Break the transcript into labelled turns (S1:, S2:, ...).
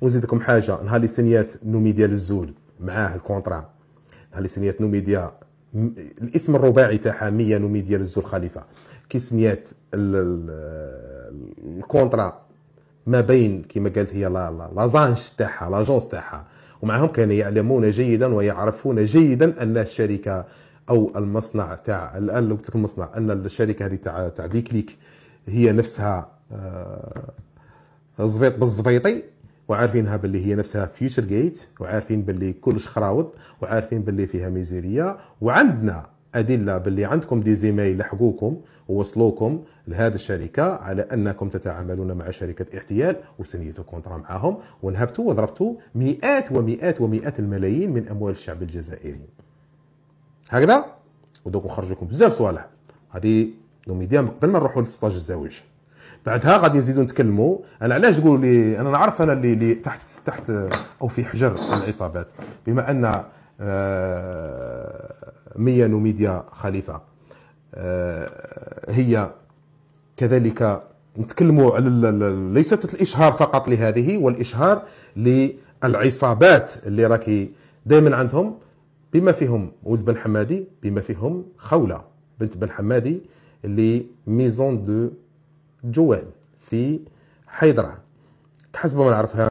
S1: ونزيدكم حاجه نهار اللي سنيات نوميديا للزول معاه الكونترا نهار اللي سنيات نوميديا الاسم الرباعي تاعها 100 نوميديا للزول خليفه كي سنيات الكونترا ما بين كما قالت هي لا لازانش تاعها لاجونس تاعها ومعهم كانوا يعلمون جيدا ويعرفون جيدا ان الشركه او المصنع تاع الان قلت لكم المصنع ان الشركه هذه تاع تاع بيكليك هي نفسها آه، زبيط بالزبيطي وعارفينها باللي هي نفسها فيوتشر جيت وعارفين باللي كلش خراوط وعارفين باللي فيها ميزيريه وعندنا ادله باللي عندكم دي زيميل لحقوكم ووصلوكم لهذه الشركه على انكم تتعاملون مع شركه احتيال وسنيتوا كونترا معاهم ونهبتوا وضربتوا مئات ومئات ومئات الملايين من اموال الشعب الجزائري هكذا ودوك نخرج بزاف صوالح هذه الميديا قبل ما نروحوا للسطاج الزواج بعدها غادي نزيدو نتكلموا انا علاش تقولوا لي انا نعرف انا اللي, اللي تحت تحت او في حجر العصابات بما ان آه، ميا نوميديا خليفه آه، هي كذلك نتكلموا على ليست الاشهار فقط لهذه والاشهار للعصابات اللي راكي دائما عندهم بما فيهم ولد بن حمادي بما فيهم خوله بنت بن حمادي اللي ميزون دو جوال في حيدرة تحسبوا ما نعرفها